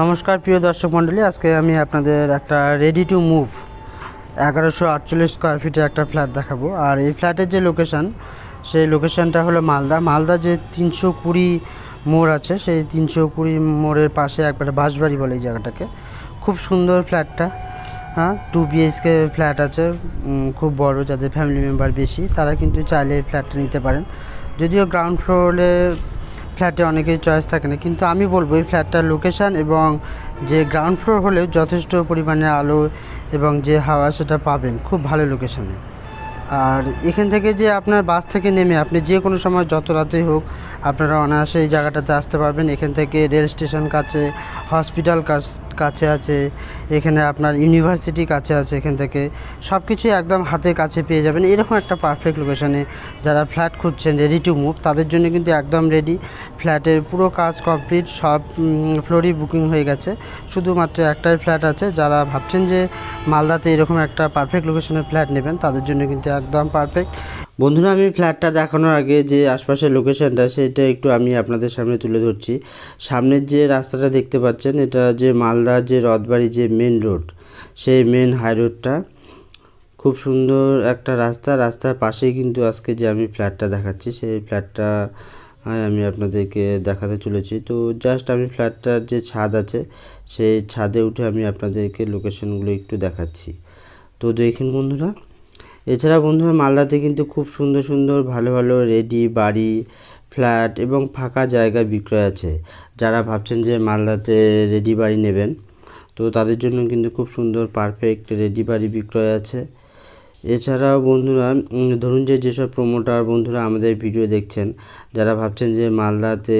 নমস্কার প্রিয় দর্শক মণ্ডলী আজকে আমি আপনাদের একটা রেডি টু মুভ এগারোশো আটচল্লিশ স্কোয়ার ফিটে একটা ফ্ল্যাট দেখাবো আর এই ফ্ল্যাটের যে লোকেশান সেই লোকেশানটা হলো মালদা মালদা যে তিনশো কুড়ি মোড় আছে সেই তিনশো কুড়ি মোড়ের পাশে একবারে বাঁশবাড়ি বলে এই জায়গাটাকে খুব সুন্দর ফ্ল্যাটটা হ্যাঁ টু বিএইচকে ফ্ল্যাট আছে খুব বড় যাদের ফ্যামিলি মেম্বার বেশি তারা কিন্তু চাইলে ফ্ল্যাটটা নিতে পারেন যদিও গ্রাউন্ড ফ্লোরে ফ্ল্যাটে অনেকেই চয়েস থাকে না কিন্তু আমি বলবো এই ফ্ল্যাটটার লোকেশান এবং যে গ্রাউন্ড ফ্লোর হলেও যথেষ্ট পরিমাণে আলো এবং যে হাওয়া সেটা পাবেন খুব ভালো লোকেশানে আর এখান থেকে যে আপনার বাস থেকে নেমে আপনি যে কোনো সময় যত রাতেই হোক আপনারা অনায়াসে এই জায়গাটাতে আসতে পারবেন এখান থেকে রেল স্টেশন কাছে হসপিটাল কাছে আছে এখানে আপনার ইউনিভার্সিটি কাছে আছে এখান থেকে সব কিছু একদম হাতে কাছে পেয়ে যাবেন এরকম একটা পারফেক্ট লোকেশানে যারা ফ্ল্যাট খুঁজছেন রেডি টু মুভ তাদের জন্য কিন্তু একদম রেডি ফ্ল্যাটের পুরো কাজ কমপ্লিট সব ফ্লোরই বুকিং হয়ে গেছে শুধুমাত্র একটাই ফ্ল্যাট আছে যারা ভাবছেন যে মালদাতে এরকম একটা পারফেক্ট লোকেশনের ফ্ল্যাট নেবেন তাদের জন্য কিন্তু একদম পারফেক্ট বন্ধুরা আমি ফ্ল্যাটটা দেখানোর আগে যে আশপাশের লোকেশানটা সেটা একটু আমি আপনাদের সামনে তুলে ধরছি সামনের যে রাস্তাটা দেখতে পাচ্ছেন এটা যে মালদা যে রথবাড়ি যে মেন রোড সেই মেন হাই রোডটা খুব সুন্দর একটা রাস্তা রাস্তার পাশেই কিন্তু আজকে যে আমি ফ্ল্যাটটা দেখাচ্ছি সেই ফ্ল্যাটটা আমি আপনাদেরকে দেখাতে চলেছি তো জাস্ট আমি ফ্ল্যাটটার যে ছাদ আছে সেই ছাদে উঠে আমি আপনাদেরকে লোকেশনগুলো একটু দেখাচ্ছি তো দেখুন বন্ধুরা এছাড়া বন্ধুরা মালদাতে কিন্তু খুব সুন্দর সুন্দর ভালো ভালো রেডি বাড়ি ফ্ল্যাট এবং ফাঁকা জায়গা বিক্রয় আছে যারা ভাবছেন যে মালদাতে রেডি বাড়ি নেবেন তো তাদের জন্য কিন্তু খুব সুন্দর পারফেক্ট রেডি বাড়ি বিক্রয় আছে এছাড়াও বন্ধুরা ধরুন যে যেসব প্রোমোটার বন্ধুরা আমাদের ভিডিও দেখছেন যারা ভাবছেন যে মালদাতে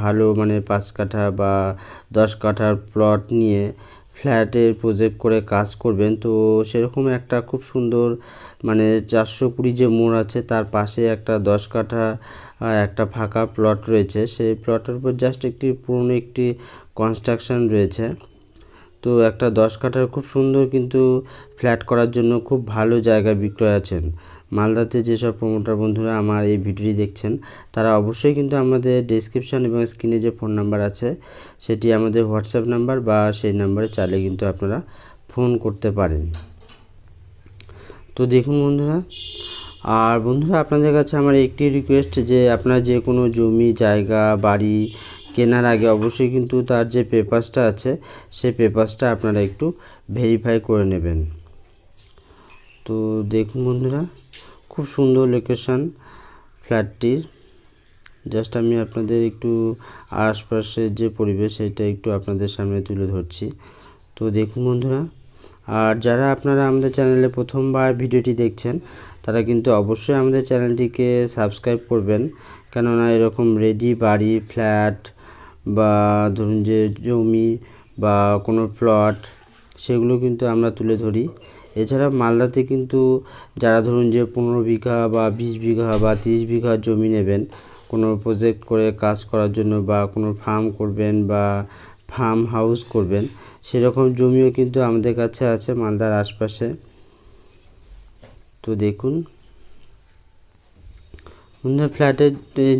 ভালো মানে পাঁচ কাঠা বা দশ কাঠার প্লট নিয়ে ফ্ল্যাটে প্রজেক্ট করে কাজ করবেন তো সেরকম একটা খুব সুন্দর মানে চারশো কুড়ি যে মোড় আছে তার পাশে একটা দশ কাঠা একটা ফাঁকা প্লট রয়েছে সেই প্লটের উপর জাস্ট একটি পুরনো একটি কনস্ট্রাকশান রয়েছে তো একটা দশ কাঠার খুব সুন্দর কিন্তু ফ্ল্যাট করার জন্য খুব ভালো জায়গা বিক্রয় আছেন মালদাতে যেসব প্রমোটার বন্ধুরা আমার এই ভিডিওটি দেখছেন তারা অবশ্যই কিন্তু আমাদের ডিসক্রিপশান এবং স্ক্রিনে যে ফোন নাম্বার আছে সেটি আমাদের হোয়াটসঅ্যাপ নাম্বার বা সেই নাম্বারে চাইলে কিন্তু আপনারা ফোন করতে পারেন তো দেখুন বন্ধুরা আর বন্ধুরা আপনাদের কাছে আমার একটি রিকোয়েস্ট যে আপনার যে কোনো জমি জায়গা বাড়ি কেনার আগে অবশ্যই কিন্তু তার যে পেপারসটা আছে সেই পেপারসটা আপনারা একটু ভেরিফাই করে নেবেন তো দেখুন বন্ধুরা খুব সুন্দর লোকেশান ফ্ল্যাটটির জাস্ট আমি আপনাদের একটু আশপাশের যে পরিবেশ সেটা একটু আপনাদের সামনে তুলে ধরছি তো দেখুন বন্ধুরা আর যারা আপনারা আমাদের চ্যানেলে প্রথমবার ভিডিওটি দেখছেন তারা কিন্তু অবশ্যই আমাদের চ্যানেলটিকে সাবস্ক্রাইব করবেন কেননা এরকম রেডি বাড়ি ফ্ল্যাট বা ধরুন যে জমি বা কোনো প্লট সেগুলো কিন্তু আমরা তুলে ধরি এছাড়া মালদাতে কিন্তু যারা ধরুন যে পনেরো বিঘা বা বিশ বিঘা বা তিরিশ বিঘা জমি নেবেন কোনো প্রজেক্ট করে কাজ করার জন্য বা কোনো ফার্ম করবেন বা ফার্ম হাউস করবেন সেরকম জমিও কিন্তু আমাদের কাছে আছে মালদার আশপাশে তো দেখুন মুন্না ফ্ল্যাটের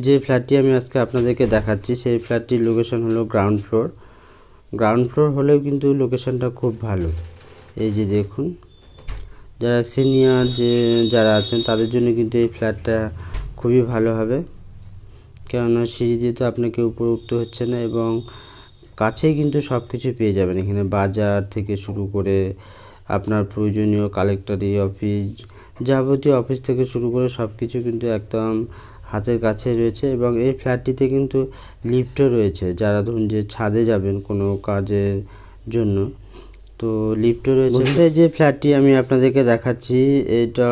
যে ফ্ল্যাটটি আমি আজকে আপনাদেরকে দেখাচ্ছি সেই ফ্ল্যাটটির লোকেশন হলো গ্রাউন্ড ফ্লোর গ্রাউন্ড ফ্লোর হলেও কিন্তু লোকেশনটা খুব ভালো এই যে দেখুন যারা সিনিয়র যে যারা আছেন তাদের জন্য কিন্তু এই ফ্ল্যাটটা খুবই ভালো হবে কেননা সিঁড়ি দিয়ে তো আপনাকে উপরে উঠতে হচ্ছে না এবং কাছেই কিন্তু সব কিছু পেয়ে যাবেন এখানে বাজার থেকে শুরু করে আপনার প্রয়োজনীয় কালেক্টরি অফিস যাবতীয় অফিস থেকে শুরু করে সব কিছু কিন্তু একদম হাতের কাছে রয়েছে এবং এই ফ্ল্যাটটিতে কিন্তু লিফটও রয়েছে যারা ধরুন যে ছাদে যাবেন কোনো কাজের জন্য তো লিফটও রয়েছে যে ফ্ল্যাটটি আমি আপনাদেরকে দেখাচ্ছি এটা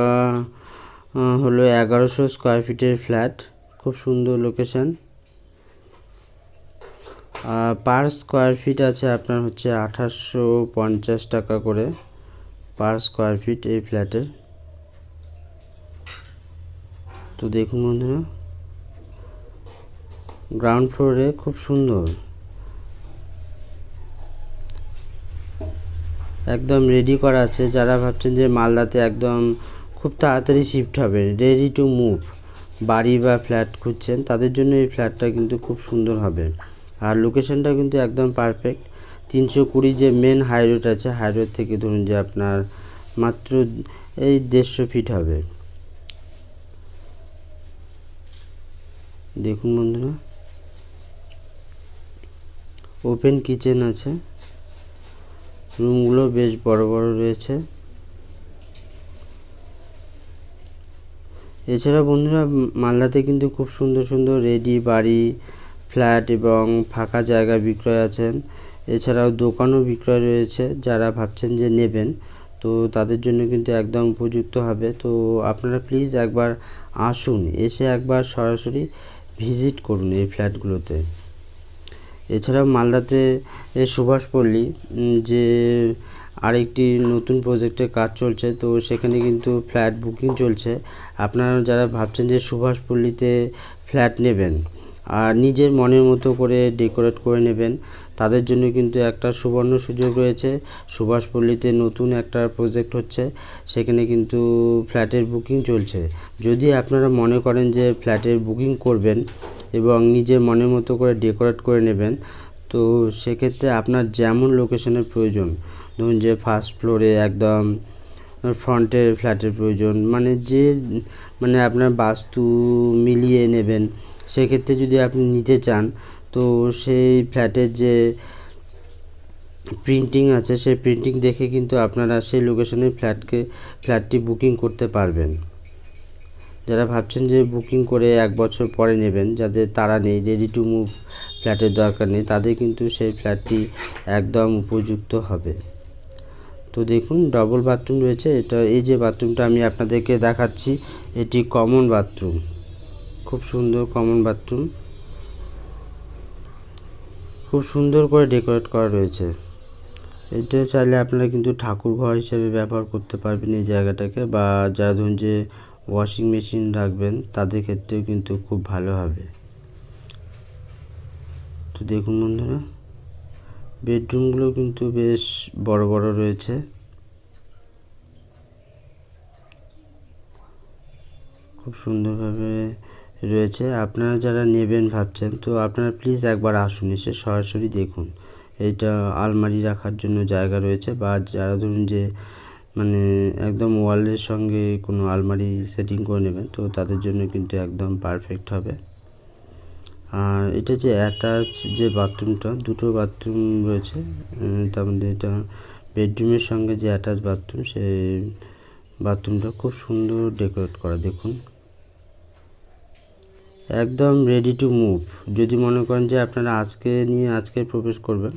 হলো এগারোশো স্কোয়ার ফিটের ফ্ল্যাট খুব সুন্দর লোকেশান পার স্কোয়ার ফিট আছে আপনার হচ্ছে আঠাশশো পঞ্চাশ টাকা করে পার স্কোয়ার ফিট এই ফ্ল্যাটের তো দেখুন বন্ধুরা গ্রাউন্ড ফ্লোরে খুব সুন্দর একদম রেডি করা আছে যারা ভাবছেন যে মালদাতে একদম খুব তাড়াতাড়ি শিফট হবে রেডি টু মুভ বাড়ি বা ফ্ল্যাট খুঁজছেন তাদের জন্য এই ফ্ল্যাটটা কিন্তু খুব সুন্দর হবে আর লোকেশনটা কিন্তু একদম পারফেক্ট তিনশো কুড়ি যে মেন হাই রোড আছে হাই রোড থেকে ধরুন যে আপনার মাত্র এই দেড়শো ফিট হবে দেখুন বন্ধুরা ওপেন কিচেন আছে রুমগুলো বেশ বড় বড় রয়েছে এছাড়া বন্ধুরা মালদাতে কিন্তু খুব সুন্দর সুন্দর রেডি বাড়ি ফ্ল্যাট এবং ফাঁকা জায়গা বিক্রয় আছেন এছাড়াও দোকানও বিক্রয় রয়েছে যারা ভাবছেন যে নেবেন তো তাদের জন্য কিন্তু একদম উপযুক্ত হবে তো আপনারা প্লিজ একবার আসুন এসে একবার সরাসরি ভিজিট করুন এই ফ্ল্যাটগুলোতে এছাড়াও মালদাতে সুভাষপল্লী যে আরেকটি নতুন প্রজেক্টের কাজ চলছে তো সেখানে কিন্তু ফ্ল্যাট বুকিং চলছে আপনারা যারা ভাবছেন যে সুভাষপল্লীতে ফ্ল্যাট নেবেন আর নিজের মনের মতো করে ডেকোরেট করে নেবেন তাদের জন্য কিন্তু একটা সুবর্ণ সুযোগ রয়েছে সুভাষপল্লীতে নতুন একটা প্রজেক্ট হচ্ছে সেখানে কিন্তু ফ্ল্যাটের বুকিং চলছে যদি আপনারা মনে করেন যে ফ্ল্যাটের বুকিং করবেন এবং নিজের মনের মতো করে ডেকোরেট করে নেবেন তো সেক্ষেত্রে আপনার যেমন লোকেশনের প্রয়োজন ধরুন যে ফার্স্ট ফ্লোরে একদম ফ্রন্টের ফ্ল্যাটের প্রয়োজন মানে যে মানে আপনার বাস্তু মিলিয়ে নেবেন সেক্ষেত্রে যদি আপনি নিতে চান তো সেই ফ্ল্যাটের যে প্রিন্টিং আছে সেই প্রিন্টিং দেখে কিন্তু আপনারা সেই লোকেশনে ফ্ল্যাটকে ফ্ল্যাটটি বুকিং করতে পারবেন যারা ভাবছেন যে বুকিং করে এক বছর পরে নেবেন যাদের তারা নেই রেডি টু মুভ ফ্ল্যাটের দরকার নেই তাদের কিন্তু সেই ফ্ল্যাটটি একদম উপযুক্ত হবে তো দেখুন ডবল বাথরুম রয়েছে এটা এই যে বাথরুমটা আমি আপনাদেরকে দেখাচ্ছি এটি কমন বাথরুম খুব সুন্দর কমন বাথরুম খুব সুন্দর করে ডেকোরেট করা রয়েছে এটা চাইলে আপনারা কিন্তু ঠাকুর ঘর হিসেবে ব্যবহার করতে পারবেন এই জায়গাটাকে বা যা ধরুন যে ওয়াশিং মেশিন রাখবেন তাদের ক্ষেত্রেও কিন্তু খুব ভালো হবে তো দেখুন বন্ধুরা বেডরুমগুলো কিন্তু বেশ বড় বড় রয়েছে খুব সুন্দরভাবে রয়েছে আপনারা যারা নেবেন ভাবছেন তো আপনারা প্লিজ একবার আসুন এসে সরাসরি দেখুন এটা আলমারি রাখার জন্য জায়গা রয়েছে বা যারা ধরুন যে মানে একদম ওয়ালের সঙ্গে কোনো আলমারি সেটিং করে নেবেন তো তাদের জন্য কিন্তু একদম পারফেক্ট হবে আর এটা যে অ্যাটাচ যে বাথরুমটা দুটো বাথরুম রয়েছে তার মধ্যে এটা বেডরুমের সঙ্গে যে অ্যাটাচ বাথরুম সে বাথরুমটা খুব সুন্দর ডেকোরেট করা দেখুন একদম রেডি টু মুভ যদি মনে করেন যে আপনারা আজকে নিয়ে আজকে প্রবেশ করবেন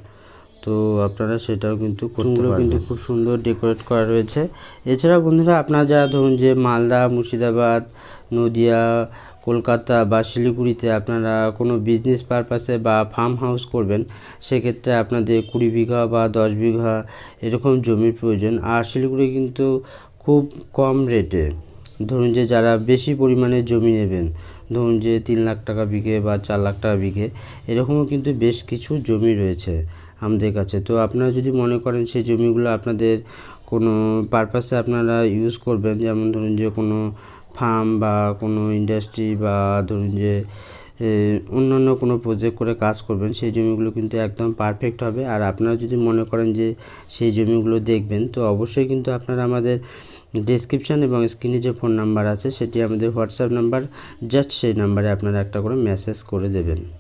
তো আপনারা সেটাও কিন্তু করতেও কিন্তু খুব সুন্দর ডেকোরেট করা রয়েছে এছাড়া বন্ধুরা আপনারা যারা ধরুন যে মালদা মুর্শিদাবাদ নদিয়া কলকাতা বা শিলিগুড়িতে আপনারা কোনো বিজনেস পারপাসে বা ফার্ম হাউস করবেন সেক্ষেত্রে আপনাদের কুড়ি বিঘা বা দশ বিঘা এরকম জমির প্রয়োজন আর শিলিগুড়ি কিন্তু খুব কম রেটে ধরুন যে যারা বেশি পরিমাণে জমি নেবেন ধরুন যে তিন লাখ টাকা বিঘে বা চার লাখ টাকা বিঘে এরকমও কিন্তু বেশ কিছু জমি রয়েছে আমাদের কাছে তো আপনারা যদি মনে করেন সেই জমিগুলো আপনাদের কোনো পারপাসে আপনারা ইউজ করবেন যেমন ধরুন যে কোনো ফার্ম বা কোনো ইন্ডাস্ট্রি বা ধরুন যে অন্যান্য কোনো প্রজেক্ট করে কাজ করবেন সেই জমিগুলো কিন্তু একদম পারফেক্ট হবে আর আপনারা যদি মনে করেন যে সেই জমিগুলো দেখবেন তো অবশ্যই কিন্তু আপনারা আমাদের ডিসক্রিপশান এবং স্ক্রিনে যে ফোন নাম্বার আছে সেটি আমাদের হোয়াটসঅ্যাপ নাম্বার জাস্ট সেই নাম্বারে আপনারা একটা করে মেসেজ করে দেবেন